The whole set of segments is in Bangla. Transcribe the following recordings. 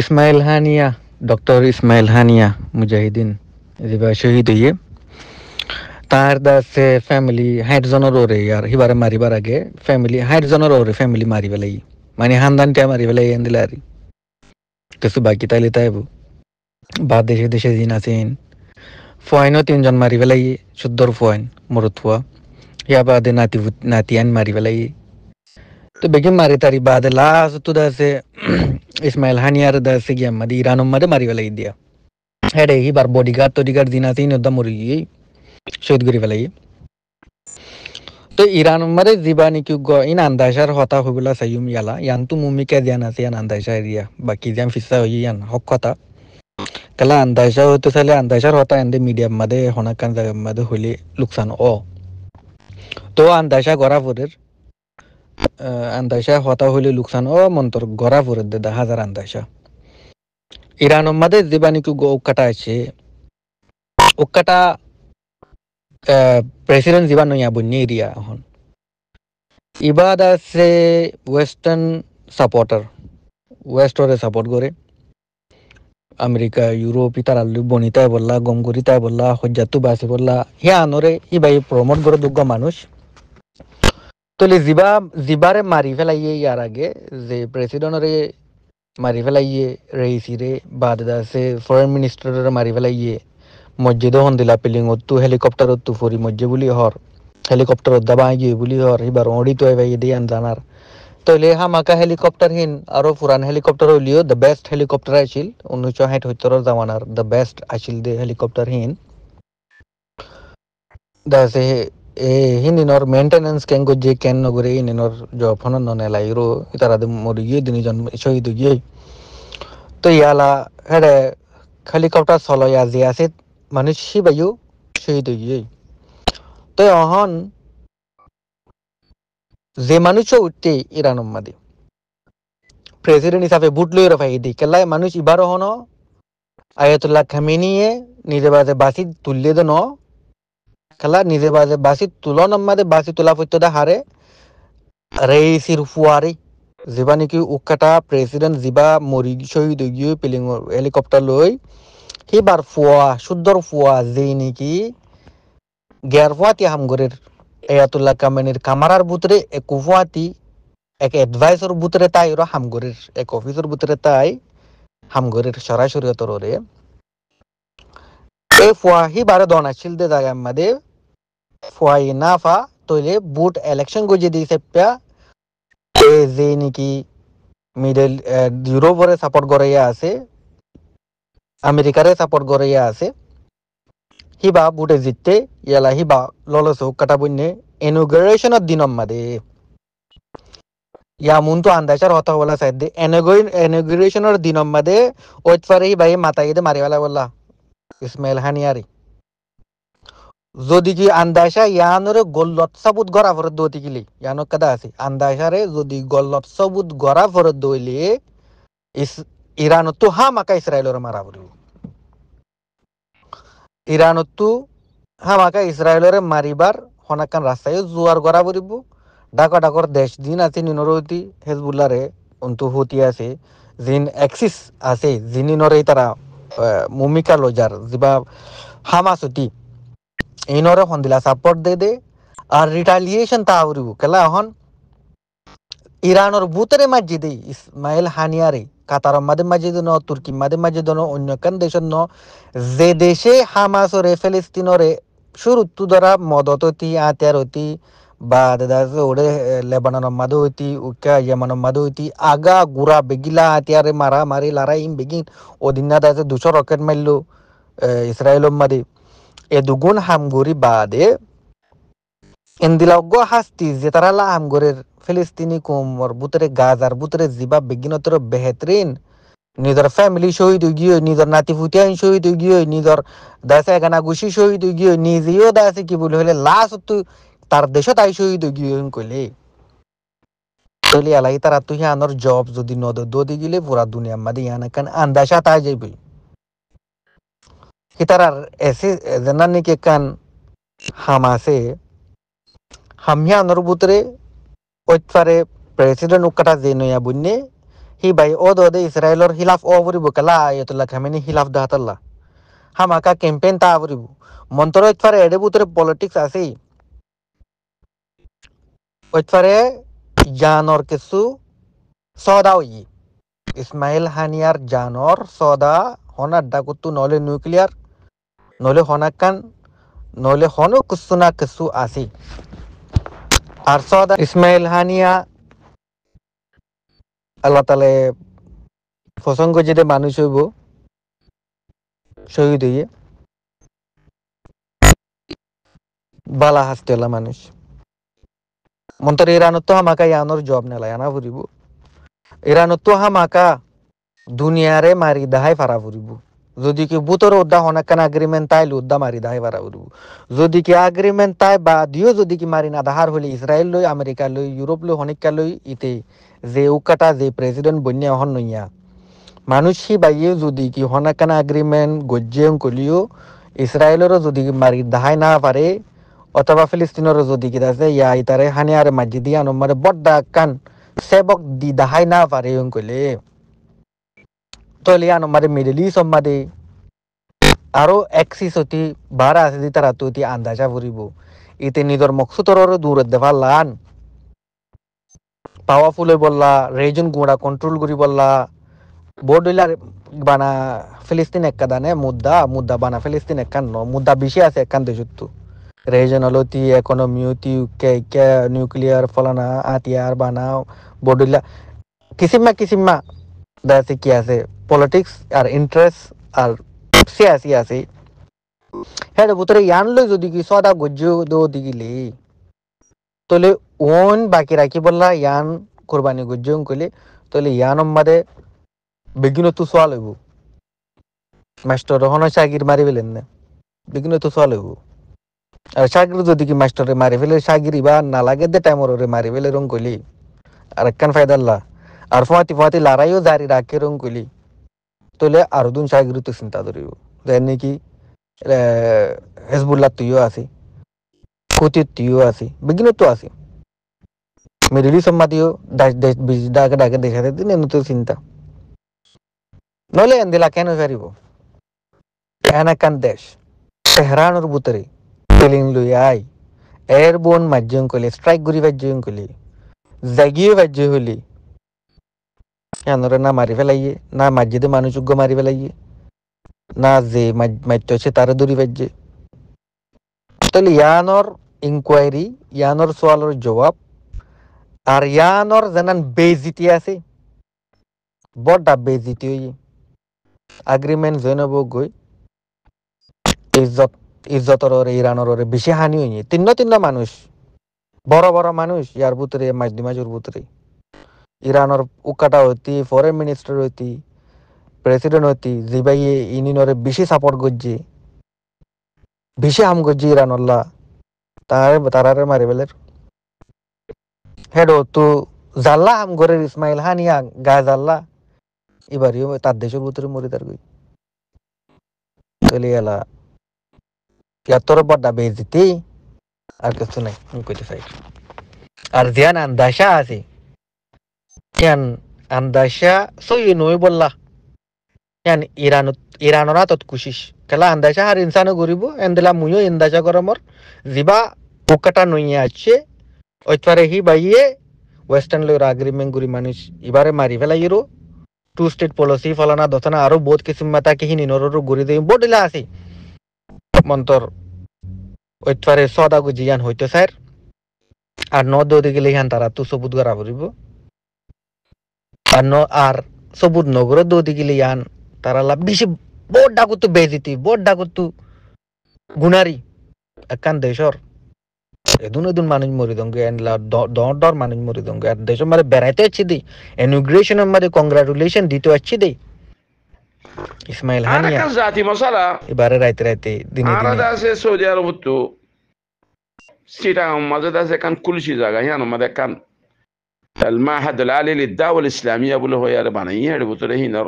Ismail Haniyeh doctor Ismail Haniyeh मुजाहिदीन जिबा शहीद हुई तारदास से फैमिली हाइट जनर हो रही यार हिबारे मारी बार आगे फैमिली हाइट जनर हो रही फैमिली मारी वाले ही माने खानदान टे मारी वाला येन दिला रही तो सुबह बाकी ताली वो बाद देशे देशे दिन आसेन फॉइनो तीन जन मारी वाला ये शुद्धर फॉइन मरुत्वा या बाद नाती नातियान मारी वाले ये तो बेगम मारे तारी বাদ लास्ट तो दासे ইসমাইল হানিয়ার দাসে গিয়া মাদি ইরান মাদে মারি ফেলাই দিয়া হেডে হি বার বডিগার্ড তডিগার্ড দিন আছে ইনদা মরি গিয়ে শহীদ করি ফেলাই তো ইরান উম্মাদে জিবা নিকি গ ইন আন্দাশার হতা হইবলা সাইয়ুম ইয়ালা ইয়ান তু মুমি কে জান আছে ইয়ান আন্দাশা এরিয়া বাকি যেন ফিসা হই ইয়ান হক কথা কালা আন্দাশা হইতে চাইলে আন্দাশার হতা এন্দে মিডিয়াম মাদে হনাকান জায়গা মাদে হইলে লোকসান ও তো আন্দাশা করা পরের আন্দাইসা হতা হইলে লুকসান ও মন্তর গড়া ভরে দে হাজার আন্দাইসা ইরান মাদে দিবানিকু গো উকাটা আছে উকাটা প্রেসিডেন্ট জীবা নইয়া বন্যা এরিয়া এখন ইবাদ আছে ওয়েস্টার্ন সাপোর্টার ওয়েস্টরে সাপোর্ট করে আমেরিকা ইউরোপ ইতারা বনিতায় বললা গম করিতায় বললা হজ্জাতু বাসে বললা হিয়া আনরে বাই প্রমোট করে যোগ্য মানুষ তাহলে জিবা জিবারে মারি ফেলাইয়ে ইয়ার আগে যে প্রেসিডেন্টরে মারি ফেলাইয়ে রেইসিরে বাদ দাসে ফরেন মিনিস্টারে মারি ফেলাইয়ে মসজিদও হন্দিলা পিলিং অত্তু হেলিকপ্টার অত্তু ফুরি মসজিদ বুলি হর হেলিকপ্টার দাবা গিয়ে বুলি হর এবার অড়ি তো এবার দিয়ে জানার তাহলে হামাকা হেলিকপ্টার হিন আরো পুরান হেলিকপ্টার হইলিও দ্য বেস্ট হেলিকপ্টার আছিল উনিশশো ষাট সত্তরের জামানার দ্য বেস্ট আছিল দে হেলিকপ্টার হিন দাসে ಏ ಹಿಂದಿನವ್ರ ಮೇಂಟೆನೆನ್ಸ್ ಕೆಂಗ್ ಗೊಜ್ಜಿ ಕೆನ್ ಗುರಿ ನಿನ್ನೋರ್ ಜೋಫನ ನೊನೆಲ್ಲ ಇರು ಈ ಥರದ ಮುರುಗಿ ದಿನಿ ಜನ್ಮ ಶೊಯ್ದುಗಿ তো ইয়ালা হেরে হেলিকপ্টার চলয়া যে আছে মানুষ সিবাইও শহীদ হইয়ে তো অহন যে মানুষও উঠতে ইরান মাদি প্রেসিডেন্ট হিসাবে বুট লই রফাই দি কেলাই মানুষ ইবার হন আয়াতুল্লাহ খামেনিয়ে নিজে বাজে বাসি তুললে দন খেলা নিজে বাজে বাসি তুলো নম্মাদে বাসি তোলা ফুত্যদা হারে রেইসির ফুয়ারি যিবা নেকি উকাটা প্ৰেচিডেণ্ট যিবা মরি শহীদ হৈ গৈ পেলিং হেলিকপ্টাৰ লৈ সি বাৰ ফুৱা শুদ্ধৰ ফুৱা যি নেকি গেৰ ফুৱাতি হামগরের এয়াতুল্লাহ কামেনির কামারার বুতরে এক ফুয়াতি এক এডভাইসর বুতরে তাই ওরা হামগরের এক অফিসর বুতরে তাই হামগরের সরাসরি তরে এ ফুয়া হি বারে আছিল দে জায়গা আমাদের ফুয়াইনাফা তৈলে বুট ইলেকশন গজিয়ে দিয়েছে প্যা যে নাকি মিডল ইউরোপরে সাপোর্ট করাইয়া আছে আমেরিকারে সাপোর্ট করাইয়া আছে হিবা বুটে জিততে ইয়ালা হিবা ললস কাটা বন্যে এনুগ্রেশনের দিনম মাদে ইয়া মুন্তু আন্দাজার হতা বলা সাইড দে এনুগ্রেশনের দিনম মাদে ওইত পারে হিবা মাতাই দে মারিওয়ালা বললা ইসমাইল হানিয়ারি যদি কি আন্দাসা ইয়ানরে গল্লত সাবুত গড়া ফরত দৌতি গিলি ইয়ানক কাদা আছে আন্দাসারে যদি গল্লত সাবুত গড়া ফরত দইলে ইস ইরান তো হা মাকা ইসরায়েলর মারা পড়ব ইরান তো হা মাকা ইসরায়েলরে মারিবার হনাকান রাস্তায় জোয়ার গড়া পড়ব ডাকা ডাকর দেশ দিন আছে নিনরতি হেজবুল্লারে অন্তু হতি আছে জিন এক্সিস আছে জিনিনরে তারা মুমিকা লজার যিবা হামাসতি इनोरे দে দে दे दे और रिटालिएशन तावरी केला हन ইরানের ভূতরে মাজিদে ইসমাইল হানিয়ারে কাতার মাদে মাজিদ ন তুর্কি মাদে মাজিদ ন অন্য কান দেশ ন যে দেশে হামাস রে ফিলিস্তিনরে শুরুতু ধরা মদত হতি আতিয়ার হতি বা দাদা ওড়ে লেবানন মাদে হতি উকা ইয়ামান মাদে হতি আগা গুড়া বেগিলা আতিয়ারে মারা মারি লারা বেগিন ওদিন দাদা দুশো রকেট মারলো ইসরায়েল মাদি এদুগুণ হামগুরি বাদে এন্দিলগ্য হাস্তি যে তারা হামগুরের ফিলিস্তিনি কোমর বুতরে গাজার বুতরে জিবা বিজ্ঞানতর বেহেতরিন নিজের ফ্যামিলি শহীদ হয়ে গিয়ে নিজের নাতি ফুটিয়ান শহীদ হয়ে গিয়ে নিজের দাসে গানা গুছি শহীদ হয়ে গিয়ে নিজেও দাসে কি বলে হলে লাস্ট তার দেশ তাই শহীদ হয়ে গিয়ে কইলে চলি আলাই তারা তুই আনর জব যদি নদ দি গিলে পুরা দুনিয়া মাদি ইয়ান কান আন্দাসা তাই যাইবি හිතරර් එසි දෙන්නන්නේ එකන් හමාසේ හම්ය අනුරුපුතරේ ඔච්වරේ ප්‍රේසිඩන් උක්කට දේනුය බුන්නේ හිබයි ඕදෝද ඉස්රයිලොර් හිලාෆ් ඕවරිබු කලා යතුල්ල කැමනි හිලාෆ් දාතල්ලා හමක කෙම්පෙන් තාවරිබු මොන්තර ඔච්වර එඩබුතර පොලිටික්ස් ඇසි ඔච්වරේ ජානෝර්කෙස්සු සෝදාවයි ඉස්මයිල් හනියර් ජානෝර් සෝදා හොන ඩකුත්තු නොලෙ නියුක්ලියර් নলে হনাকান নইলে হনো কিছু না কিছু আসি আর সদা ইসমাইল হানিয়া আল্লাহ তালে প্রসঙ্গ যেতে মানুষ হইব শহীদ হইয়ে বালা হলা মানুষ মন্তর ইরানত মাকা ইয়ানোর জব নেলা ইয়ানা ফুরিব হা মাকা দুনিয়ারে মারি দাহাই ফারা ফুরিব যদি কি বুতর উদ্দা হনে কেন এগ্রিমেন্ট তাই উদ্দা মারি দাই বারা যদি কি এগ্রিমেন্ট তাই বা দিও যদি কি মারি না দাহার হলে ইসরায়েল লই আমেরিকা লই ইউরোপ লই হনিকা লই ইতে যে উকাটা যে প্রেসিডেন্ট বন্যা হন নইয়া মানুষ সি বাইয়ে যদি কি হনে কেন এগ্রিমেন্ট গজ্জে কলিও ইসরায়েলেরও যদি মারি দাহাই না পারে অথবা ফিলিস্তিনেরও যদি কি আছে ইয়া ইতারে হানি আর মাজি আনো নম্বরে বড্ডা কান সেবক দি দাহাই না পারে কইলে तोलियानोमध्ये मिडल इस्टमध्ये আৰু এক্সিছ অতি বাৰ আছে দি তাৰাতো অতি আন্দাজা ভরিব ইতে নিজৰ মকসুতর দূৰত দেৱা লান পাৱাৰফুল হৈ বললা ৰেজন গুড়া কন্ট্রোল কৰি বললা বৰ্ডলাৰ বানা ফিলিস্তিন একা দানে মুদ্দা মুদ্দা বানা ফিলিস্তিন একান ন মুদ্দা বেশি আছে একান দেশতো রেজনালতি ইকোনমিউতি কে কে নিউক্লিয়ার ফলানা আতিয়ার বানা বডুলা কিসিমা কিসিমা দাসে কি আছে পলিটিক্স আর ইন্টারেস্ট আর সিয়াসি আছে হ্যাঁ বুতরে ইয়ান লই যদি কি সদা গজ্জ দো দিগিলি তলে ওন বাকি রাখি বললা ইয়ান কোরবানি গজ্জ কইলে তলে ইয়ান অম্মাদে বিঘ্ন তো সোয়া লইব মাস্টর রহন সাগির মারি ফেলেন না বিঘ্ন তো সোয়া লইব আর সাগির যদি কি মাস্টরে মারি ফেলে সাগির ইবা না লাগে দে টাইম ওরে মারি ফেলে রং কইলি আর একখান ফায়দাল্লা আর ফাতি ফাতি লড়াইও জারি রাখে রং কইলি তলে আরো দুন সাগরিত চিন্তা ধরিব দেন নাকি হেজবুল্লাহ তুইও আছি কুতির তুইও আছি বিঘ্ন তো আছি সম্মাতিও ডাকে ডাকে দেখাতে দিন এমনিতে চিন্তা নলে দিলা কেন সারিব এন একান দেশ তেহরানোর বুতরে পেলিং লই আই এর বোন মাজ্যং কলি স্ট্রাইক ঘুরি বাজ্যং কলি জাগিয়ে বাজ্য হলি এনরে না মারি ফেলাইয়ে না মাজিদে যোগ্য মারি ফেলাইয়ে না যে মারতে হচ্ছে তারা দূরি বাজ্যে তাহলে ইয়ানোর ইনকোয়ারি ইয়ানোর সোয়ালের জবাব আর ইয়ানোর জানান বেজিতি আছে বড্ডা বেজিতি হই আগ্রিমেন্ট জৈনব গই ইজ্জত ইজ্জতর ওরে ইরানোর ওরে বেশি হানি হইনি তিন্ন তিন্ন মানুষ বড় বড় মানুষ ইয়ার বুতরে মাঝদি মাজুর বুতরে इराणर উকাটা হইতি ফরেন মিনিস্টার হইতি প্রেসিডেন্ট হতি জিবাই ইনিনরে বেশি সাপোর্ট করছে বেশি হাম করছে ইরানল্লা তার তারারে মারি বেলের হেডো তো জাল্লা হাম করে ইসমাইল হানিয়া গা জাল্লা এবারিও তার দেশের ভিতরে মরি তার গই চলে গেলা ইয়াত্তর বড্ডা বেজিতি আর কিছু নাই আমি কইতে চাই আর জিয়ান আন্দাসা আছে ইয়ান আন্দাশা সই নই বললা ইয়ান ইরান ইরানরা তৎকুশিস কেলা আন্দাশা আর ইনসান ঘুরিব এন্দেলা মুইও ইন্দাশা করে মর যিবা পোকাটা নইয়ে আছে ওইতারে হি বাইয়ে ওয়েস্টার্ন লোয়ের আগ্রিমেন্ট গুরি মানুষ ইবারে মারি ফেলাই রো টু স্টেট পলিসি ফলানা দথনা আরো বহুত কিছু মাতা কি হিনি নরর গুরি দেই বডিলা আছে মন্তর ওইতারে সদা গুজিয়ান হইতো স্যার আর ন দৌদি গেলে ইহান তারা তু সবুদ গড়া আর সবুজ নগর দৌদি গেলে ইয়ান তারা বেশি বড় ডাকতু বেজিতি বড় ডাকতু গুণারি একান দেশর এদুন এদুন মানুষ মরি দঙ্গে দর ডর মানুষ মরি দঙ্গে আর দেশ মারে বেড়াইতে আছি দি ইনুগ্রেশন মারে কংগ্রাচুলেশন দিতে আছি দি ইসমাইল হানিয়া জাতি মশালা এবারে রাইতে রাইতে দিনে দিনে আছে সৌদি আরব তো সেটা আমাদের আছে কান কুলসি জায়গা হ্যাঁ আমাদের কান المعهد العالي للدعوه الاسلاميه بقول هو يا رباني يهد بوتر هينر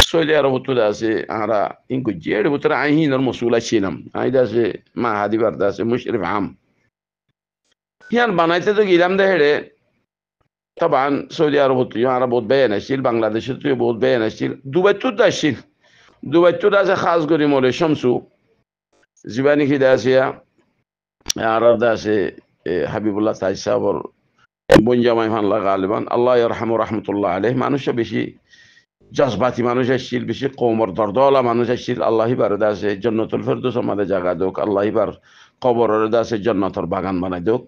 سويل سؤال يا رب ترى سي أنا إن كنت يا رب ترى عين هنا شيلم هيدا سي ما هادي بر داسي مشرف عام يعني بنايته تو گيلم ده هره طبعا سويل سعودي عرب تو عرب بود بيان اشيل بنگلاديش تو بود بيان اشيل دبي تو داشيل دبي تو داس خاص گوري مول شمسو زبانی کی داسیا ارا داسي حبيب الله تاج صاحب জামাই ফানলা গালিবান আল্লাহ রহম রহমতুল্লাহ আলহ মানুষও বেশি জজবাতি মানুষ আসছিল বেশি কৌমর দরদলা মানুষ আসছিল বার দাসে জন্নতুল ফেরদোস আমাদের জায়গা দোক বার কবর দাসে জন্নতর বাগান বানাই দোক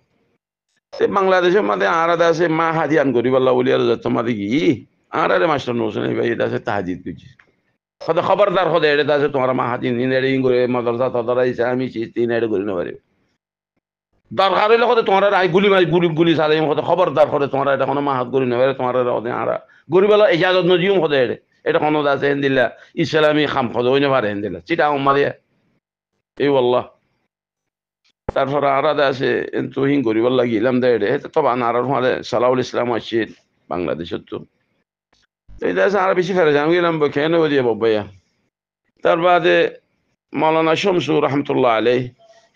বাংলাদেশে মাদে আরা দাসে মা হাদিয়ান গরিব আল্লাহ বলিয়ার যত মাদে গি আরারে মাস্টার নৌসেন ভাই এটা আছে তাহাজিদ করছি হতে খবরদার হতে এটা আছে তোমার মা নিন এড়ে করে মদরসা তদরাইছে আমি তিন এড়ে করি না পারিবে দরকার হইলে কথা তোমার আই গুলি মাই গুলি গুলি চালাই কথা খবরদার করে তোমার এটা কোনো মাহাত করি নেবে তোমার কথা আরা গরিবেলা এজাজত নজিও কথা এটা এটা কোনো আছে হেন দিলা ইসলামী খাম খদ ওই নেভারে হেন দিলা চিটা উম্মা দিয়া এই আল্লাহ তারপরে আরাদা আছে কিন্তু হিং করিবার লাগিলাম দে এটা তো তবা হলে সালাউল ইসলাম আছে বাংলাদেশের তো এটা আছে আর বেশি ফেরে আমি গেলাম খেয়ে দিয়ে তার বাদে মৌলানা শমসুর রহমতুল্লাহ আলাই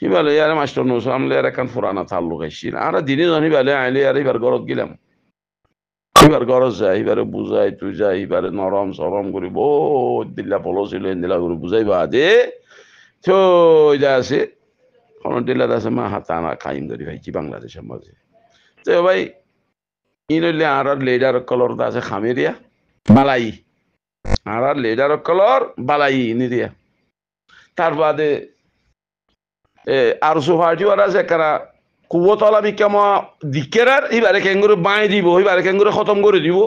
কিবালে ইয়ারে মাস্টার নসো আমলে আর এখন ফুরানা তাল্লুক আইসি আর দিনে জানি বালে আইলে আর এবার গরত গেলাম এবার গরজ যায় এবারে বুঝাই তুই যাই এবারে নরম সরম করি বো দিল্লা পলছিল দিল্লা করে বুঝাইবা দে থই যা আছে কোন দিল্লা আছে মা হাতা আনা কাইম ধরি ভাই কি বাংলাদেশের মাঝে তো ভাই ইন হইলে আর আর লেডার কলর দা আছে খামেরিয়া বালাই আর আর লেডার কলর বালাই ইনি দিয়া তার বাদে আরসু ফার্টি ওরা যেকারা কুবতলা বিকামা দিকেরার সিবারে কেঙ্গুরি বাঁ দিব সিবারে কেঙ্গুরি খতম করে দিব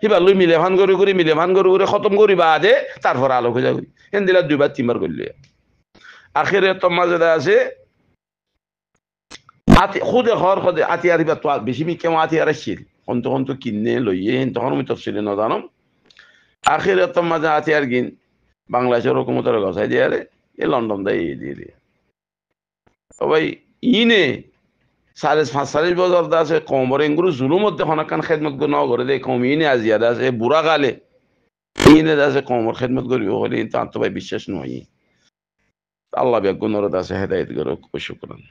সিবার লই মিলে ভান করে করে মিলে ভান করে করে খতম করি বা আদে তারপর আলো হয়ে করি হেন দিলা দুইবার তিনবার করল আখেরে তোমার যেটা আছে আতি খুদে হর খুদে আতি আরিবা তো বেশি মিকেমা আতি আরাইছিল অন্ত অন্ত কিনে লইয়ে হেন তখন আমি তফসিলে নজানম আখেরে তোমার আতি আর গিন বাংলাদেশের হকুমতের গছাই দিয়ে আরে এ লন্ডন দেয় দিয়ে দিয়ে وای اینه سر از فصلش بازار دست قومبار اینگرو ظلم ده کن خدمت گناه گرده قومی اینه از یاد از برا غله اینه دست قومبار خدمت یو اوغلی انتان تو بای بیشش نوایی الله بیا گناه رو دست هدایت گره و شکران